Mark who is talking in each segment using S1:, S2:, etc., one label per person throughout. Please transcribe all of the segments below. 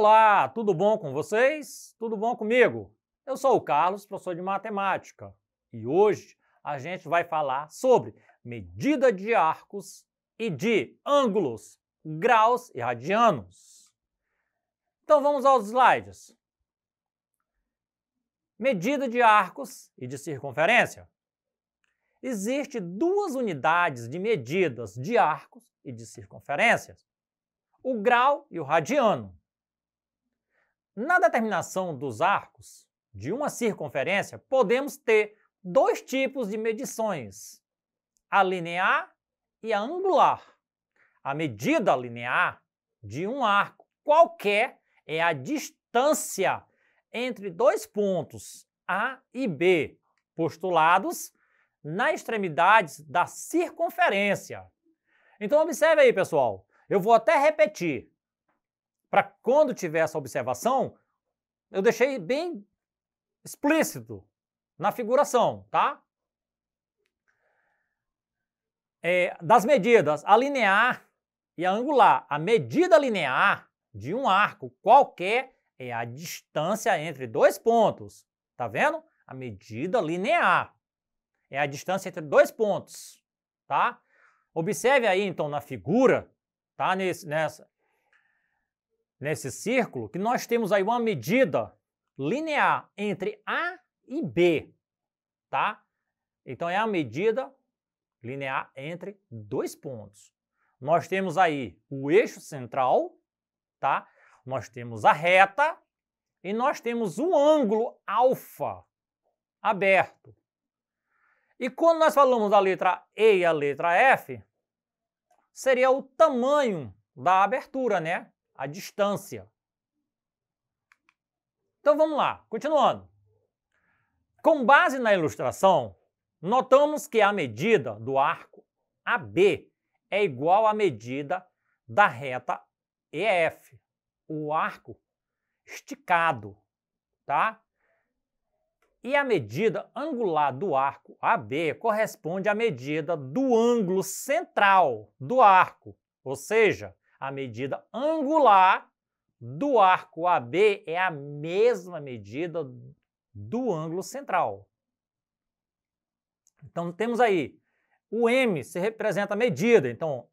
S1: Olá, tudo bom com vocês? Tudo bom comigo? Eu sou o Carlos, professor de matemática, e hoje a gente vai falar sobre medida de arcos e de ângulos, graus e radianos. Então vamos aos slides. Medida de arcos e de circunferência. Existem duas unidades de medidas de arcos e de circunferências, o grau e o radiano. Na determinação dos arcos de uma circunferência, podemos ter dois tipos de medições: a linear e a angular. A medida linear de um arco qualquer é a distância entre dois pontos A e B, postulados nas extremidades da circunferência. Então, observe aí, pessoal. Eu vou até repetir para quando tiver essa observação, eu deixei bem explícito na figuração, tá? É, das medidas, a linear e a angular. A medida linear de um arco qualquer é a distância entre dois pontos. Tá vendo? A medida linear é a distância entre dois pontos, tá? Observe aí, então, na figura, tá? Nesse, nessa, nesse círculo que nós temos aí uma medida linear entre A e B, tá? Então é a medida linear entre dois pontos. Nós temos aí o eixo central, tá? Nós temos a reta e nós temos o ângulo alfa aberto. E quando nós falamos da letra E e a letra F, seria o tamanho da abertura, né? a distância. Então vamos lá, continuando. Com base na ilustração, notamos que a medida do arco AB é igual à medida da reta EF, o arco esticado, tá? E a medida angular do arco AB corresponde à medida do ângulo central do arco, ou seja, a medida angular do arco AB é a mesma medida do ângulo central. Então temos aí o M se representa a medida. Então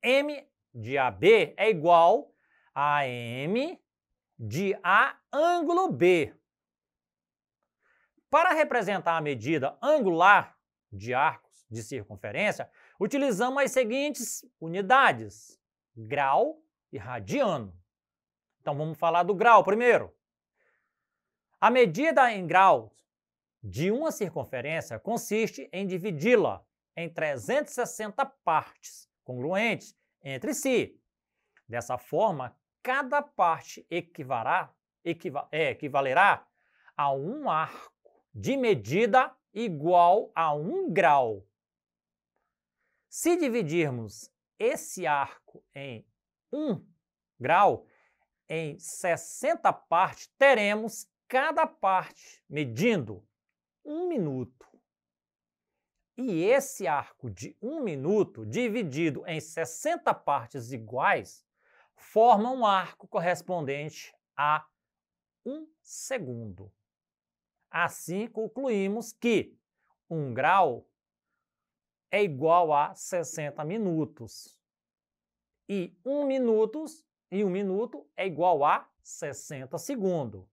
S1: M de AB é igual a M de A ângulo B. Para representar a medida angular de arcos de circunferência, utilizamos as seguintes unidades: grau e radiano. Então vamos falar do grau primeiro. A medida em graus de uma circunferência consiste em dividi-la em 360 partes congruentes entre si. Dessa forma, cada parte equivará, equiva, é, equivalerá a um arco de medida igual a um grau. Se dividirmos esse arco em 1 grau, em 60 partes, teremos cada parte medindo 1 minuto. E esse arco de 1 minuto, dividido em 60 partes iguais, forma um arco correspondente a 1 segundo. Assim, concluímos que 1 grau é igual a 60 minutos. E 1 minuto e 1 minuto é igual a 60 segundos.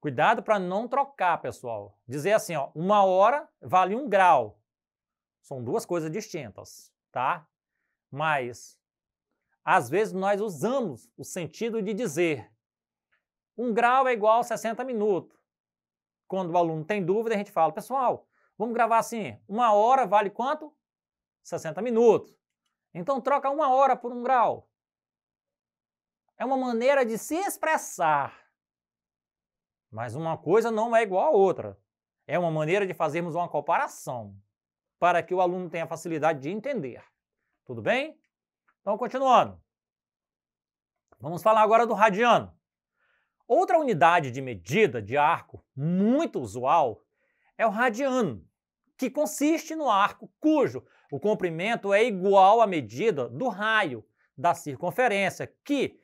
S1: Cuidado para não trocar, pessoal. Dizer assim, ó, uma hora vale um grau. São duas coisas distintas, tá? Mas, às vezes, nós usamos o sentido de dizer um grau é igual a 60 minutos. Quando o aluno tem dúvida, a gente fala, pessoal, Vamos gravar assim, uma hora vale quanto? 60 minutos. Então troca uma hora por um grau. É uma maneira de se expressar. Mas uma coisa não é igual à outra. É uma maneira de fazermos uma comparação para que o aluno tenha facilidade de entender. Tudo bem? Então, continuando. Vamos falar agora do radiano. Outra unidade de medida de arco muito usual é o radiano que consiste no arco cujo o comprimento é igual à medida do raio da circunferência, que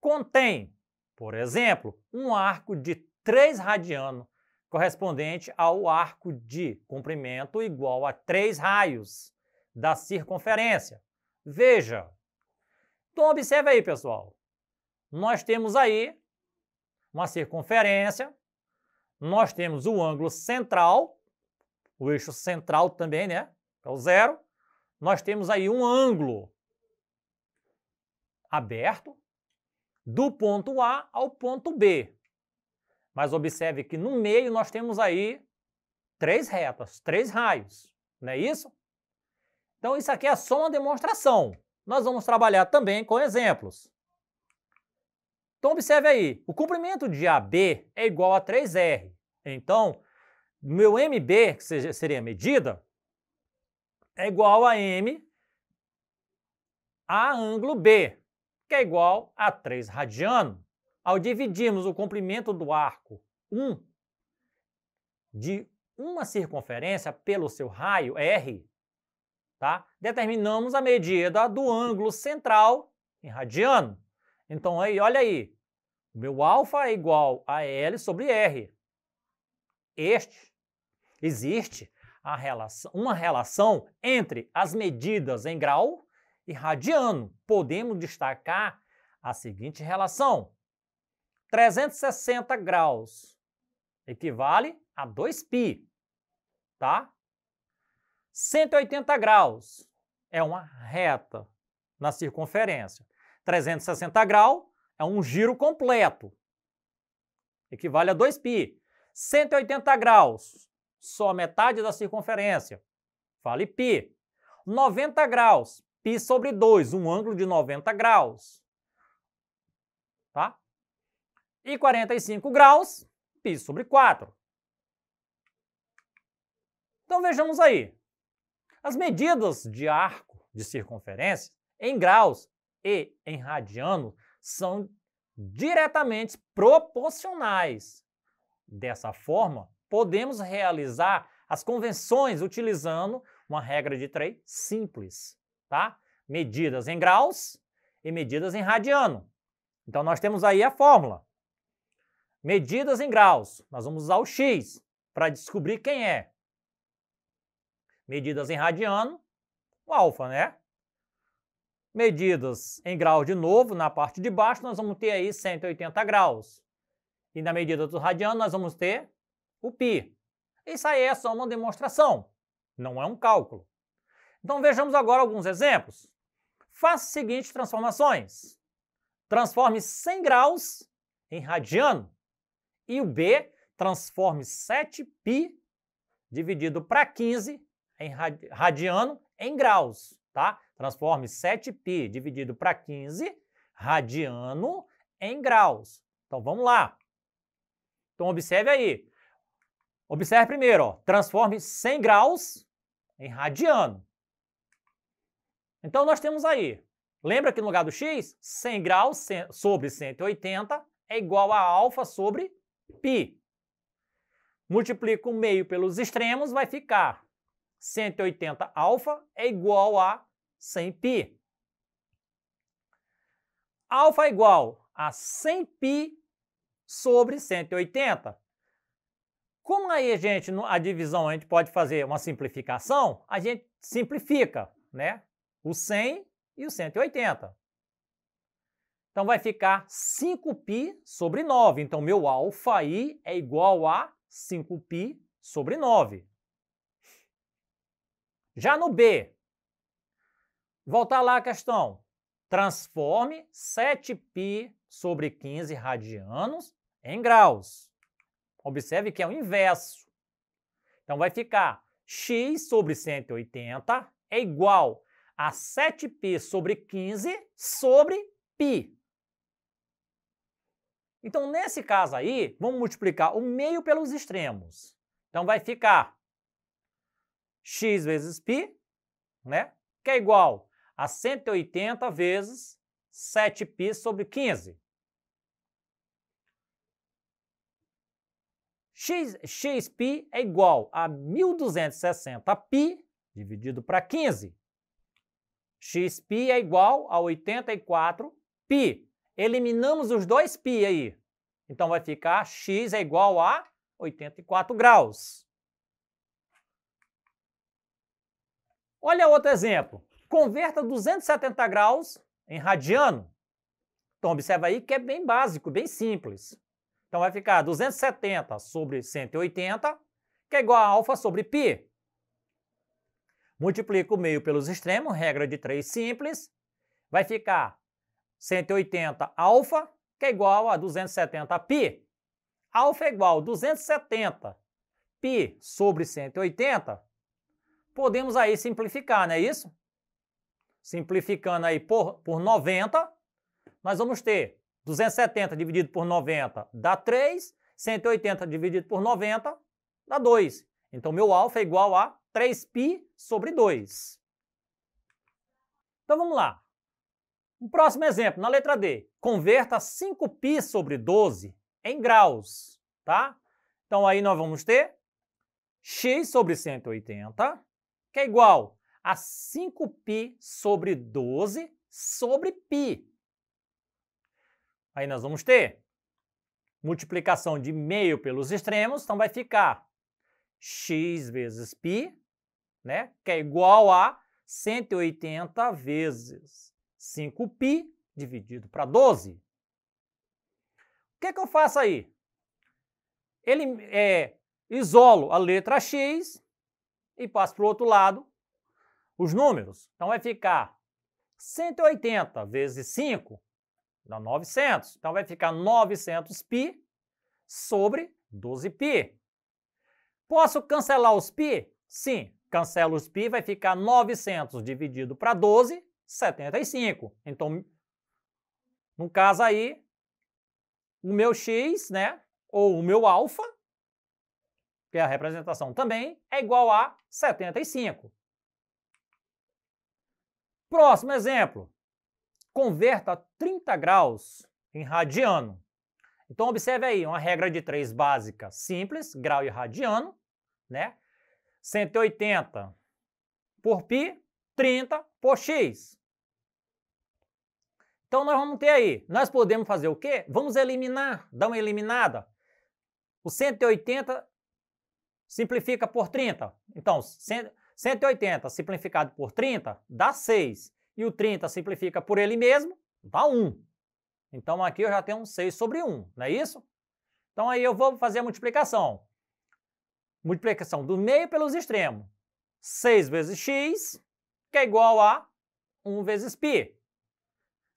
S1: contém, por exemplo, um arco de 3 radiano, correspondente ao arco de comprimento igual a 3 raios da circunferência. Veja. Então, observe aí, pessoal. Nós temos aí uma circunferência, nós temos o ângulo central o eixo central também, né? É o zero. Nós temos aí um ângulo aberto do ponto A ao ponto B. Mas observe que no meio nós temos aí três retas, três raios, não é isso? Então isso aqui é só uma demonstração. Nós vamos trabalhar também com exemplos. Então observe aí, o comprimento de AB é igual a 3R. Então, meu MB, que seja, seria a medida, é igual a M a ângulo B, que é igual a 3 radiano. Ao dividirmos o comprimento do arco 1 de uma circunferência pelo seu raio R, tá? determinamos a medida do ângulo central em radiano. Então, aí, olha aí, o meu alfa é igual a L sobre R. Este Existe relação, uma relação entre as medidas em grau e radiano. Podemos destacar a seguinte relação: 360 graus equivale a 2π, tá? 180 graus é uma reta na circunferência. 360 graus é um giro completo, equivale a 2π. 180 graus só metade da circunferência. Fale π. 90 graus, π sobre 2, um ângulo de 90 graus. Tá? E 45 graus, π sobre 4. Então vejamos aí. As medidas de arco de circunferência em graus e em radiano são diretamente proporcionais. Dessa forma, podemos realizar as convenções utilizando uma regra de três simples, tá? Medidas em graus e medidas em radiano. Então nós temos aí a fórmula. Medidas em graus, nós vamos usar o x para descobrir quem é. Medidas em radiano, o alfa, né? Medidas em graus de novo, na parte de baixo, nós vamos ter aí 180 graus. E na medida do radiano, nós vamos ter o π. Isso aí é só uma demonstração, não é um cálculo. Então vejamos agora alguns exemplos. Faça as seguintes transformações. Transforme 100 graus em radiano e o B transforme 7π dividido para 15 em radiano em graus, tá? Transforme 7π dividido para 15 radiano em graus. Então vamos lá. Então observe aí, Observe primeiro, ó, transforme 100 graus em radiano. Então, nós temos aí, lembra que no lugar do x, 100 graus sobre 180 é igual a alfa sobre π. Multiplica o meio pelos extremos, vai ficar 180 alfa é igual a 100 π. Alfa é igual a 100 π sobre 180. Como aí a gente, a divisão, a gente pode fazer uma simplificação, a gente simplifica, né? O 100 e o 180. Então vai ficar 5π sobre 9. Então meu alfa é igual a 5π sobre 9. Já no B, voltar lá a questão. Transforme 7π sobre 15 radianos em graus. Observe que é o inverso. Então vai ficar x sobre 180 é igual a 7π sobre 15 sobre π. Então, nesse caso aí, vamos multiplicar o meio pelos extremos. Então, vai ficar x vezes π, né? Que é igual a 180 vezes 7π sobre 15. X, xpi é igual a 1260π dividido para 15. xπ é igual a 84π. Eliminamos os dois π aí. Então vai ficar x é igual a 84 graus. Olha outro exemplo. Converta 270 graus em radiano. Então observa aí que é bem básico, bem simples. Então vai ficar 270 sobre 180, que é igual a alfa sobre π. Multiplica o meio pelos extremos, regra de 3 simples. Vai ficar 180 alfa, que é igual a 270 π. Alfa é igual a 270 π sobre 180. Podemos aí simplificar, não é isso? Simplificando aí por, por 90, nós vamos ter 270 dividido por 90 dá 3, 180 dividido por 90 dá 2. Então, meu alfa é igual a 3π sobre 2. Então, vamos lá. Um próximo exemplo, na letra D. Converta 5π sobre 12 em graus, tá? Então, aí nós vamos ter x sobre 180, que é igual a 5π sobre 12 sobre π. Aí nós vamos ter multiplicação de meio pelos extremos, então vai ficar x vezes π, né, que é igual a 180 vezes 5π dividido para 12. O que, é que eu faço aí? Ele é, isolo a letra x e passo para o outro lado os números. Então vai ficar 180 vezes 5 Dá 900. Então vai ficar 900π sobre 12π. Posso cancelar os π? Sim, cancelo os π, vai ficar 900 dividido para 12, 75. Então, no caso aí, o meu x, né, ou o meu alfa, que é a representação também, é igual a 75. Próximo exemplo converta a 30 graus em radiano. Então observe aí, uma regra de três básica, simples, grau e radiano, né? 180 por π, 30 por x. Então nós vamos ter aí, nós podemos fazer o quê? Vamos eliminar, dar uma eliminada. O 180 simplifica por 30. Então, 180 simplificado por 30 dá 6 e o 30 simplifica por ele mesmo, dá 1. Então aqui eu já tenho um 6 sobre 1, não é isso? Então aí eu vou fazer a multiplicação. Multiplicação do meio pelos extremos. 6 vezes x, que é igual a 1 vezes π.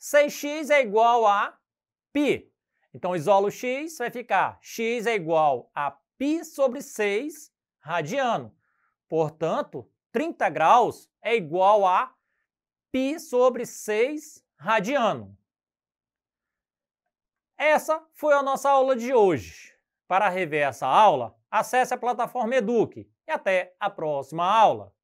S1: 6x é igual a π. Então, isolo x, vai ficar x é igual a π sobre 6 radiano. Portanto, 30 graus é igual a π sobre 6 radiano. Essa foi a nossa aula de hoje. Para rever essa aula, acesse a plataforma Eduque. E até a próxima aula!